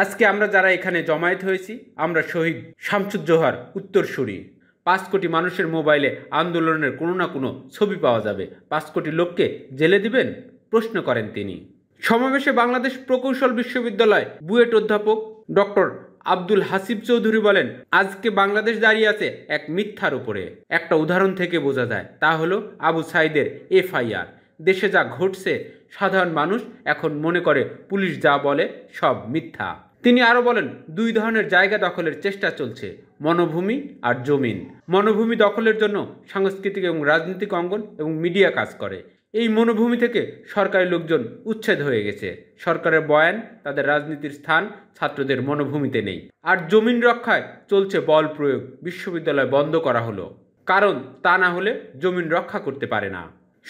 আজকে আমরা যারা এখানে জমায়েত হয়েছি আমরা শহীদ শামসুজ্জোহার উত্তরসূরি পাঁচ কোটি মানুষের মোবাইলে আন্দোলনের কোনো না কোনো ছবি পাওয়া যাবে পাঁচ কোটি লোককে জেলে দিবেন প্রশ্ন করেন তিনি সমাবেশে বাংলাদেশ প্রকৌশল বিশ্ববিদ্যালয় বুয়েট অধ্যাপক ডক্টর আব্দুল হাসিব চৌধুরী বলেন আজকে বাংলাদেশ দাঁড়িয়ে আছে এক মিথ্যার উপরে একটা উদাহরণ থেকে বোঝা যায় তা হলো আবু সাইদের এফআইআর দেশে যা ঘটছে সাধারণ মানুষ এখন মনে করে পুলিশ যা বলে সব মিথ্যা তিনি আরও বলেন দুই ধরনের জায়গা দখলের চেষ্টা চলছে মনোভূমি আর জমিন মনোভূমি দখলের জন্য সাংস্কৃতিক এবং রাজনৈতিক অঙ্গন এবং মিডিয়া কাজ করে এই মনোভূমি থেকে সরকারি লোকজন উচ্ছেদ হয়ে গেছে সরকারের বয়ান তাদের রাজনীতির স্থান ছাত্রদের মনোভূমিতে নেই আর জমিন রক্ষায় চলছে বল প্রয়োগ বিশ্ববিদ্যালয় বন্ধ করা হলো কারণ তা না হলে জমিন রক্ষা করতে পারে না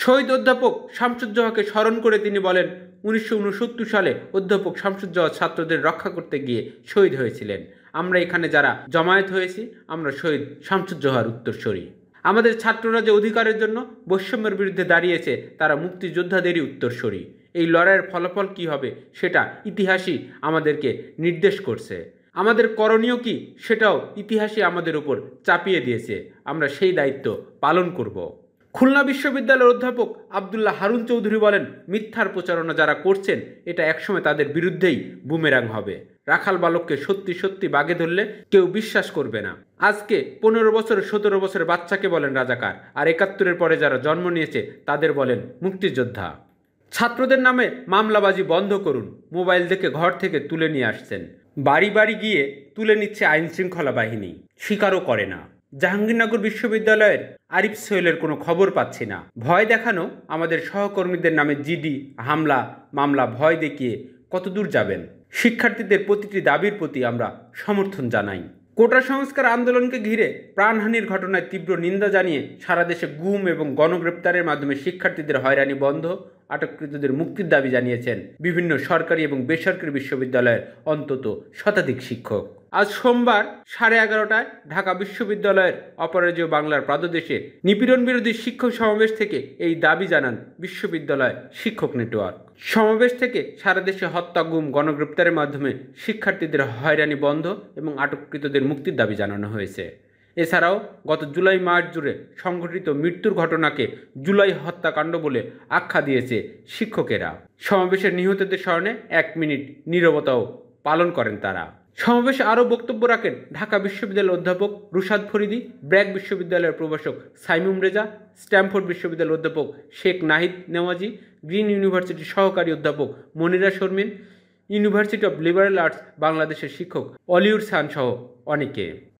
শহীদ অধ্যাপক শামসুজ্জোহাকে স্মরণ করে তিনি বলেন উনিশশো সালে অধ্যাপক শামসুজ্জোহা ছাত্রদের রক্ষা করতে গিয়ে শহীদ হয়েছিলেন আমরা এখানে যারা জমায়েত হয়েছি আমরা শহীদ শামসুজ্জোহার উত্তরস্বরী আমাদের ছাত্ররা যে অধিকারের জন্য বৈষম্যের বিরুদ্ধে দাঁড়িয়েছে তারা মুক্তিযোদ্ধাদেরই উত্তরস্বরী এই লড়াইয়ের ফলাফল কি হবে সেটা ইতিহাসই আমাদেরকে নির্দেশ করছে আমাদের করণীয় কি সেটাও ইতিহাসই আমাদের উপর চাপিয়ে দিয়েছে আমরা সেই দায়িত্ব পালন করব খুলনা বিশ্ববিদ্যালয়ের অধ্যাপক আবদুল্লাহ হারুন চৌধুরী বলেন মিথ্যার প্রচারণা যারা করছেন এটা একসময় তাদের বিরুদ্ধেই বুমেরাং হবে রাখাল বালককে সত্যি সত্যি বাগে ধরলে কেউ বিশ্বাস করবে না আজকে পনেরো বছর সতেরো বছরের বাচ্চাকে বলেন রাজাকার আর একাত্তরের পরে যারা জন্ম নিয়েছে তাদের বলেন মুক্তিযোদ্ধা ছাত্রদের নামে মামলাবাজি বন্ধ করুন মোবাইল দেখে ঘর থেকে তুলে নিয়ে আসছেন বাড়ি বাড়ি গিয়ে তুলে নিচ্ছে আইনশৃঙ্খলা বাহিনী স্বীকারও করে না জাহাঙ্গীরনগর বিশ্ববিদ্যালয়ের আরিফ সোহেলের কোনো খবর পাচ্ছি না ভয় দেখানো আমাদের সহকর্মীদের নামে জিডি হামলা মামলা ভয় দেখিয়ে কতদূর যাবেন শিক্ষার্থীদের প্রতিটি দাবির প্রতি আমরা সমর্থন জানাই কোটা সংস্কার আন্দোলনকে ঘিরে প্রাণহানির ঘটনায় তীব্র নিন্দা জানিয়ে সারা দেশে গুম এবং গণগ্রেপ্তারের মাধ্যমে শিক্ষার্থীদের হয়রানি বন্ধ আটককৃতদের মুক্তির দাবি জানিয়েছেন বিভিন্ন সরকারি এবং বেসরকারি বিশ্ববিদ্যালয়ের অন্তত শতাধিক শিক্ষক আজ সোমবার সাড়ে এগারোটায় ঢাকা বিশ্ববিদ্যালয়ের অপরাজ্য বাংলার প্রাদদেশে নিপীড়ন বিরোধী শিক্ষক সমাবেশ থেকে এই দাবি জানান বিশ্ববিদ্যালয় শিক্ষক নেটওয়ার্ক সমাবেশ থেকে সারা দেশে হত্যা গুম গণগ্রেপ্তারের মাধ্যমে শিক্ষার্থীদের হয়রানি বন্ধ এবং আটককৃতদের মুক্তির দাবি জানানো হয়েছে এছাড়াও গত জুলাই মাস জুড়ে সংঘটিত মৃত্যুর ঘটনাকে জুলাই হত্যাকাণ্ড বলে আখ্যা দিয়েছে শিক্ষকেরা সমাবেশের নিহতদের স্মরণে এক মিনিট নীরবতাও পালন করেন তারা সমাবেশে আরও বক্তব্য রাখেন ঢাকা বিশ্ববিদ্যালয়ের অধ্যাপক রুশাদ ফরিদি ব্র্যাক বিশ্ববিদ্যালয়ের প্রভাষক সাইমুম রেজা স্ট্যামফোর্ড বিশ্ববিদ্যালয়ের অধ্যাপক শেখ নাহিদ নেওয়াজি গ্রিন ইউনিভার্সিটির সহকারী অধ্যাপক Monira Sharmin University of Liberal Arts বাংলাদেশের শিক্ষক অলিউর সানসহ সহ অনেকে